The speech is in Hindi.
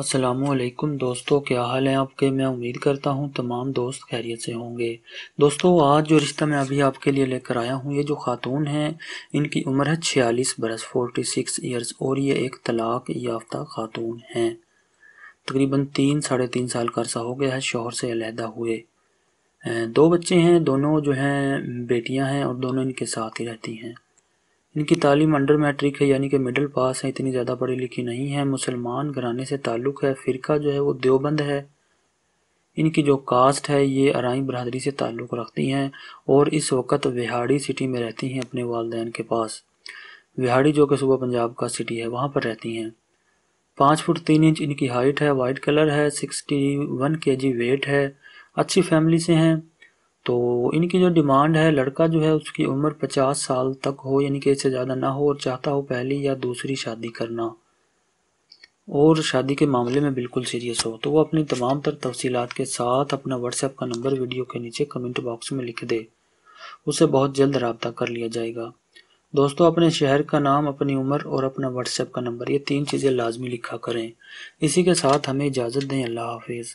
असलकुम दोस्तों क्या हाल है आपके मैं उम्मीद करता हूँ तमाम दोस्त खैरियत से होंगे दोस्तों आज जो रिश्ता मैं अभी आपके लिए लेकर आया हूँ ये जो खातून हैं इनकी उम्र है छियालीस बरस फोर्टी सिक्स ईयर्स और ये एक तलाक याफ्ता खातून हैं तकरीबन तीन साढ़े तीन साल का अरसा हो गया है शोहर से अलहदा हुए दो बच्चे हैं दोनों जो हैं बेटियाँ हैं और दोनों इनके साथ ही रहती हैं इनकी तालीम अंडर मैट्रिक है यानी कि मिडिल पास है इतनी ज़्यादा पढ़ी लिखी नहीं है मुसलमान घराने से ताल्लुक़ है फ़िरका जो है वो देवबंद है इनकी जो कास्ट है ये अराई बरदरी से ताल्लुक़ रखती हैं और इस वक्त विहाड़ी सिटी में रहती हैं अपने वालदेन के पास विहाड़ी जो कि सूबा पंजाब का सिटी है वहाँ पर रहती हैं पाँच फुट तीन इंच इनकी हाइट है वाइट कलर है sixty one K G wait है अच्छी फैमिली से हैं तो इनकी जो डिमांड है लड़का जो है उसकी उम्र पचास साल तक हो यानी कि इससे ज़्यादा ना हो और चाहता हो पहली या दूसरी शादी करना और शादी के मामले में बिल्कुल सीरियस हो तो वो अपनी तमाम तर तफसीत के साथ अपना व्हाट्सएप का नंबर वीडियो के नीचे कमेंट बॉक्स में लिख दे उसे बहुत जल्द रबता कर लिया जाएगा दोस्तों अपने शहर का नाम अपनी उम्र और अपना व्हाट्सएप का नंबर ये तीन चीज़ें लाजमी लिखा करें इसी के साथ हमें इजाज़त दें अल्लाह हाफिज़